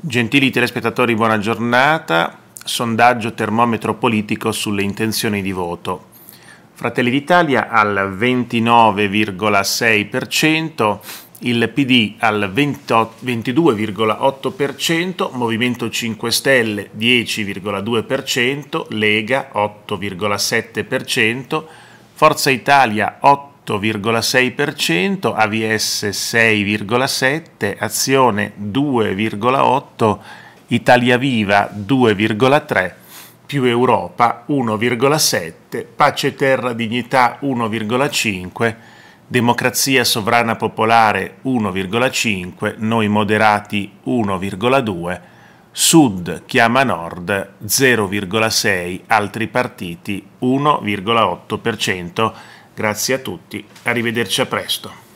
Gentili telespettatori, buona giornata. Sondaggio termometro politico sulle intenzioni di voto. Fratelli d'Italia al 29,6%, il PD al 22,8%, Movimento 5 Stelle 10,2%, Lega 8,7%, Forza Italia 8,5%, 8,6%, AVS 6,7%, Azione 2,8%, Italia Viva 2,3%, più Europa 1,7%, Pace Terra Dignità 1,5%, Democrazia Sovrana Popolare 1,5%, Noi Moderati 1,2%, Sud chiama Nord 0,6, altri partiti 1,8%. Grazie a tutti, arrivederci a presto.